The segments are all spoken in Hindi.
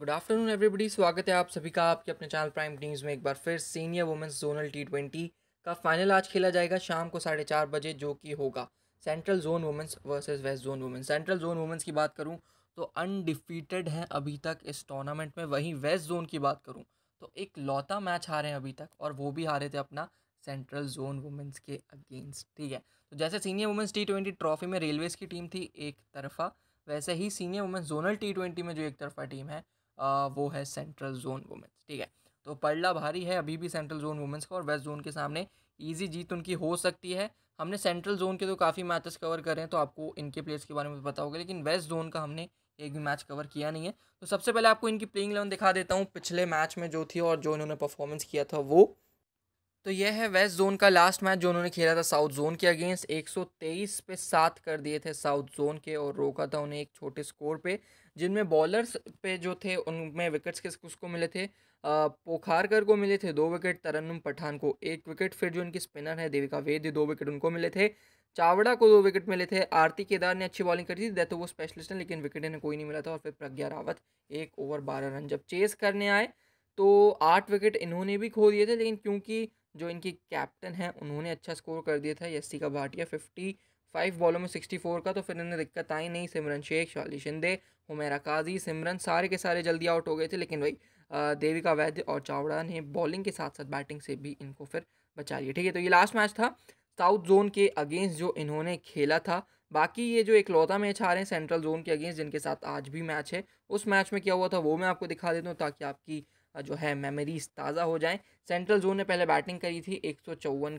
गुड आफ्टरनून एवरीबडी स्वागत है आप सभी का आपके अपने चैनल प्राइम न्यूज़ में एक बार फिर senior women's zonal T twenty का फाइनल आज खेला जाएगा शाम को साढ़े चार बजे जो कि होगा central zone women's versus west zone women's central zone women's की बात करूं तो अनडिफीटेड हैं अभी तक इस टूर्नामेंट में वहीं वेस्ट जोन की बात करूँ तो एक लौता मैच हारे हैं अभी तक और वो भी हारे थे अपना सेंट्रल जोन वुमेंस के अगेंस्ट ठीक है तो जैसे senior women's T twenty trophy में रेलवेज़ की टीम थी एक तरफा वैसे ही senior women's zonal T twenty में जो एक तरफा टीम है आ, वो है सेंट्रल जोन वुमेंस ठीक है तो पड़ला भारी है अभी भी सेंट्रल जोन वुमेंस का और वेस्ट जोन के सामने ईजी जीत उनकी हो सकती है हमने सेंट्रल जोन के तो काफ़ी मैचेस कवर कर रहे हैं तो आपको इनके प्लेयर्स के बारे में पता होगा लेकिन वेस्ट जोन का हमने एक भी मैच कवर किया नहीं है तो सबसे पहले आपको इनकी प्लेइंग इलेवन दिखा देता हूँ पिछले मैच में जो थी और जो इन्होंने परफॉर्मेंस किया था वो तो यह है वेस्ट जोन का लास्ट मैच जो उन्होंने खेला था साउथ जोन के अगेंस्ट 123 पे सात कर दिए थे साउथ जोन के और रोका था उन्हें एक छोटे स्कोर पे जिनमें बॉलर्स पे जो थे उनमें विकेट्स किस को मिले थे पोखारकर को मिले थे दो विकेट तरन्नुम पठान को एक विकेट फिर जो उनकी स्पिनर है देविका वेद दो विकेट उनको मिले थे चावड़ा को दो विकेट मिले थे आरती केदार ने अच्छी बॉलिंग करी थी तो वो स्पेशलिस्ट है लेकिन विकेट इन्हें कोई नहीं मिला था और फिर प्रज्ञा रावत एक ओवर बारह रन जब चेस करने आए तो आठ विकेट इन्होंने भी खो दिए थे लेकिन क्योंकि जो इनकी कैप्टन है उन्होंने अच्छा स्कोर कर दिया था यस्सी का भाटिया फिफ्टी फाइव बॉलों में सिक्सटी फोर का तो फिर इन्हें दिक्कत आई नहीं सिमरन शेख शाली शिंदे हुमेरा काजी सिमरन सारे के सारे जल्दी आउट हो गए थे लेकिन भाई देविका वैद्य और चावड़ा ने बॉलिंग के साथ साथ बैटिंग से भी इनको फिर बचा लिया ठीक है तो ये लास्ट मैच था साउथ जोन के अगेंस्ट जो इन्होंने खेला था बाकी ये जो इकलौता मैच आ रहे हैं सेंट्रल जोन के अगेंस्ट जिनके साथ आज भी मैच है उस मैच में क्या हुआ था वो मैं आपको दिखा देता हूँ ताकि आपकी जो है मेमोरीज ताज़ा हो जाएं सेंट्रल जोन ने पहले बैटिंग करी थी एक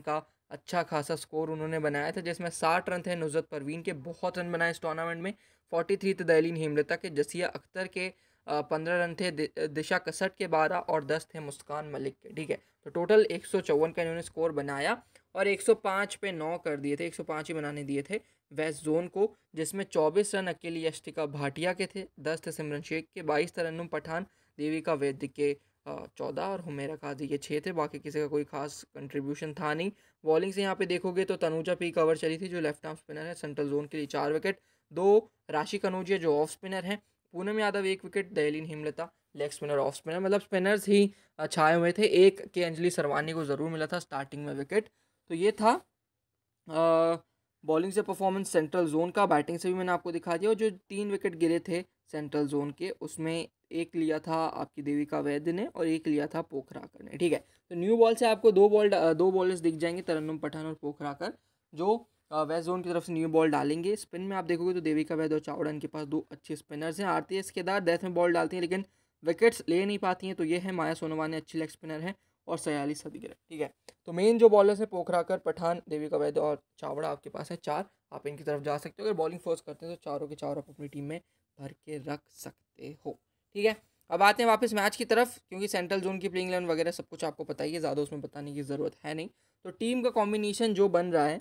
का अच्छा खासा स्कोर उन्होंने बनाया था जिसमें साठ रन थे नुजरत परवीन के बहुत रन बनाए इस टूर्नामेंट में फोर्टी थ्री थे दहलीन हेमलता के जसिया अख्तर के पंद्रह रन थे दिशा कसट के बारह और दस थे मुस्कान मलिक के ठीक है तो टोटल एक सौ चौवन का इन्होंने स्कोर बनाया और एक सौ पाँच पे नौ कर दिए थे एक सौ पाँच ही बनाने दिए थे वेस्ट जोन को जिसमें चौबीस रन अकेली यष्टिका भाटिया के थे दस थे सिमरन शेख के बाईस थे रनूम पठान देविका वैद्य के चौदह और हुमेरा काजी ये छः थे बाकी किसी का कोई खास कंट्रीब्यूशन था नहीं बॉलिंग से यहाँ पे देखोगे तो तनुजा पी कवर चली थी जो लेफ्ट आर्म स्पिनर है सेंट्रल जोन के लिए चार विकेट दो राशि कनौजिया जो ऑफ स्पिनर हैं पूनम यादव एक wicket Dayalan Hemalatha leg spinner off spinner मतलब स्पिनर्स ही छाए हुए थे एक के अंजलि सरवानी को ज़रूर मिला था स्टार्टिंग में विकेट तो ये था आ, बॉलिंग से परफॉर्मेंस सेंट्रल जोन का बैटिंग से भी मैंने आपको दिखा दिया और जो तीन विकेट गिरे थे सेंट्रल जोन के उसमें एक लिया था आपकी देविका वैद्य ने और एक लिया था पोखराकर ने ठीक है तो न्यू बॉल से आपको दो बॉल दो बॉलर्स दिख जाएंगे तरन्नम पठान और पोखराकर जो वेस्ट जोन की तरफ से न्यू बॉल डालेंगे स्पिन में आप देखोगे तो देविका वैद्य और चावड़ा इनके पास दो अच्छे स्पिनर्स हैं आरती एस केदार डेथ में बॉल डालती हैं लेकिन विकेट्स ले नहीं पाती हैं तो ये है माया सोनोवा ने अच्छी लेग स्पिनर हैं और सयालीस सदीगर ठीक है तो मेन जो बॉलर्स है पोखराकर पठान देवी का वैद्य और चावड़ा आपके पास है चार आप इनकी तरफ जा सकते हो अगर बॉलिंग फोर्स करते हैं तो चारों के चारों आप अपनी टीम में भर के रख सकते हो ठीक है अब आते हैं वापस मैच की तरफ क्योंकि सेंट्रल जोन की प्लेइंग लाइन वगैरह सब कुछ आपको पता ही है ज़्यादा उसमें बताने की ज़रूरत है नहीं तो टीम का कॉम्बिनेशन जो बन रहा है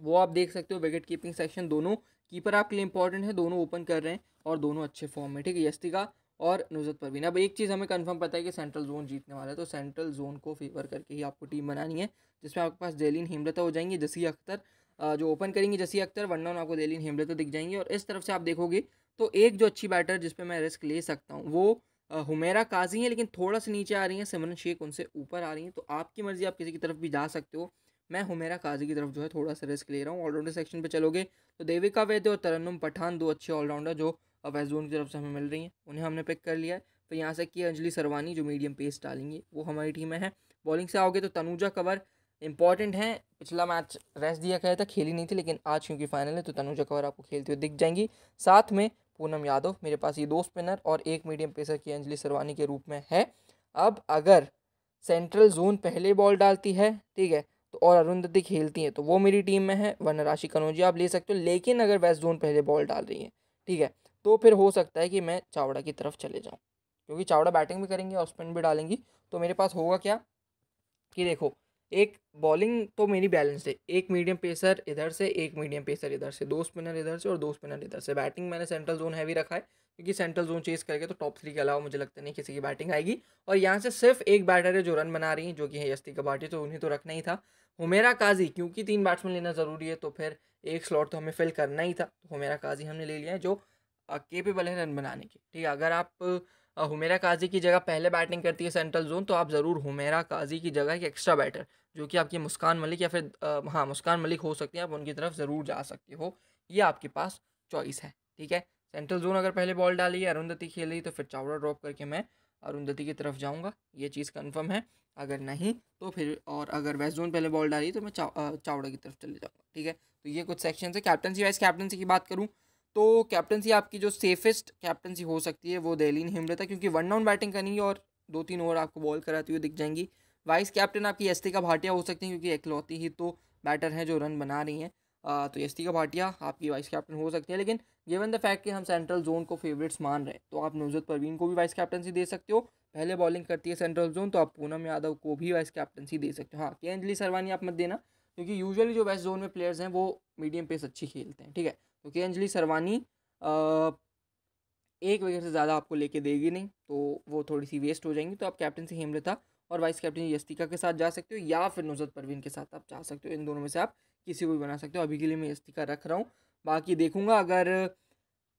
वो आप देख सकते हो विकेट कीपिंग सेक्शन दोनों कीपर आपके लिए इंपॉर्टेंट है दोनों ओपन कर रहे हैं और दोनों अच्छे फॉर्म में ठीक है यस्तिका और नुजरत परवीन अब एक चीज़ हमें कंफर्म पता है कि सेंट्रल जोन जीतने वाला है तो सेंट्रल जोन को फेवर करके ही आपको टीम बनानी है जिसमें आपके पास जेलिन हेमलता हो जाएंगी जसी अख्तर जो ओपन करेंगी जसी अख्तर डाउन आपको जेलिन हेमलता दिख जाएंगी और इस तरफ से आप देखोगे तो एक जो अच्छी बैटर जिसपे मैं रिस्क ले सकता हूँ वो हुमेरा काजी हैं लेकिन थोड़ा सा नीचे आ रही हैं सिमरन शेख उनसे ऊपर आ रही हैं तो आपकी मर्ज़ी आप किसी की तरफ भी जा सकते हो मैं हुमेरा काजी की तरफ जो है थोड़ा सा रिस्क ले रहा हूँ ऑलराउंडर सेक्शन पे चलोगे तो देविका वैद्य और तरन्नुम पठान दो अच्छे ऑलराउंडर जो अब एजोन की तरफ से हमें मिल रही हैं उन्हें हमने पिक कर लिया है फिर तो यहाँ से कि अंजलि सरवानी जो मीडियम पेस डालेंगे वो हमारी टीम में है बॉलिंग से आओगे तो तनुजा कवर इंपॉर्टेंट हैं पिछला मैच रेस्ट दिया गया था खेली नहीं थी लेकिन आज क्योंकि फाइनल है तो तनुजा कवर आपको खेलते हुए दिख जाएंगी साथ में पूनम यादव मेरे पास ये दो स्पिनर और एक मीडियम पेसर की अंजलि सरवानी के रूप में है अब अगर सेंट्रल जोन पहले बॉल डालती है ठीक है तो और अरुंधति खेलती हैं तो वो मेरी टीम में है वरना राशि कनौजी आप ले सकते हो लेकिन अगर वेस्ट जोन पहले बॉल डाल रही है ठीक है तो फिर हो सकता है कि मैं चावड़ा की तरफ चले जाऊँ क्योंकि चावड़ा बैटिंग भी करेंगे और स्पिन भी डालेंगी तो मेरे पास होगा क्या कि देखो एक बॉलिंग तो मेरी बैलेंस है एक मीडियम पेसर इधर से एक मीडियम पेसर इधर से दो स्पिनर इधर से और दो स्पिनर इधर से बैटिंग मैंने सेंट्रल जोन हैवी रखा है क्योंकि सेंट्रल जोन चेस करके तो टॉप थ्री के अलावा मुझे लगता नहीं किसी की बैटिंग आएगी और यहाँ से सिर्फ एक बैटर है जो रन बना रही हैं जो कि है यस्ती कबाटी तो उन्हें तो रखना ही था हुमेरा काजी क्योंकि तीन बैट्समैन लेना ज़रूरी है तो फिर एक स्लॉट तो हमें फिल करना ही था तो हुमेरा काजी हमने ले लिया है जो केपेबल है रन बनाने की ठीक है अगर आप हुमेरा काजी की जगह पहले बैटिंग करती है सेंट्रल जोन तो आप ज़रूर हुमेरा काजी की जगह एक एक्स्ट्रा बैटर जो कि आपकी मुस्कान मलिक या फिर हाँ मुस्कान मलिक हो सकती हैं आप उनकी तरफ ज़रूर जा सकते हो ये आपके पास चॉइस है ठीक है सेंट्रल जोन अगर पहले बॉल डाली है अरुंधति खेली तो फिर चावड़ा ड्रॉप करके मैं अरुंधति की तरफ जाऊँगा ये चीज़ कन्फर्म है अगर नहीं तो फिर और अगर वेस्ट जोन पहले बॉल डाली तो मैं चावड़ा की तरफ चले जाऊँगा ठीक है तो ये कुछ सेक्शन है कैप्टनसी वाइस कैप्टनसी की बात करूँ तो कैप्टनसी आपकी जो सेफेस्ट कैप्टनसी हो सकती है वो दहलीन हिमरता क्योंकि वन डाउन बैटिंग करनी है और दो तीन ओवर आपको बॉल कराती हुई दिख जाएंगी वाइस कैप्टन आपकी यस्तिका भाटिया हो सकती हैं क्योंकि एकलौती ही तो बैटर हैं जो रन बना रही हैं तो यस्तिका भाटिया आपकी वाइस कैप्टन हो सकती है लेकिन गिवन द फैक्ट कि हम सेंट्रल जोन को फेवरेट्स मान रहे हैं तो आप नुजरत परवीन को भी वाइस कैप्टनसी दे सकते हो पहले बॉलिंग करती है सेंट्रल जोन तो आप पूनम यादव को भी वाइस कैप्टनसी दे सकते हो हाँ के अंजलि सरवानी आप मत देना क्योंकि यूजुअली जो वेस्ट जोन में प्लेयर्स हैं वो मीडियम पेस अच्छी खेलते हैं ठीक है तो के अंजलि सरवानी एक विकेट से ज़्यादा आपको लेके देगी नहीं तो वो थोड़ी सी वेस्ट हो जाएंगी तो आप कैप्टन से हेमलता और वाइस कैप्टन यस्तिका के साथ जा सकते हो या फिर नुजरत परवीन के साथ आप जा सकते हो इन दोनों में से आप किसी को भी बना सकते हो अभी के लिए मैं यस्तिका रख रहा हूँ बाकी देखूँगा अगर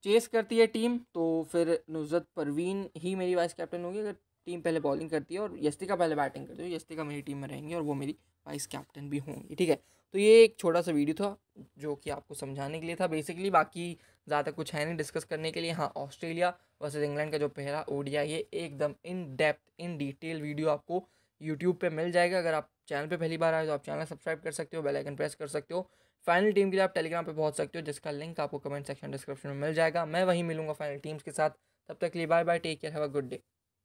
चेस करती है टीम तो फिर नुजरत परवीन ही मेरी वाइस कैप्टन होगी अगर टीम पहले बॉलिंग करती है और यस्तिका पहले बैटिंग करती है यस्तिका तो मेरी टीम में रहेंगी और वो मेरी वाइस कैप्टन भी होंगे ठीक है तो ये एक छोटा सा वीडियो था जो कि आपको समझाने के लिए था बेसिकली बाकी ज़्यादा कुछ है नहीं डिस्कस करने के लिए हाँ ऑस्ट्रेलिया वर्सेज इंग्लैंड का जो पहला ओडिया ये एकदम in depth in detail video आपको यूट्यूब पे मिल जाएगा अगर आप चैनल पे पहली बार आए तो आप चैनल सब्सक्राइब कर सकते हो बेल आइकन प्रेस कर सकते हो फाइनल टीम के लिए आप टेलीग्राम पे पहुंच सकते हो जिसका लिंक आपको कमेंट सेक्शन डिस्क्रिप्शन में मिल जाएगा मैं वहीं मिलूंगा फाइनल टीम्स के साथ तब तक के लिए bye bye take care have a good day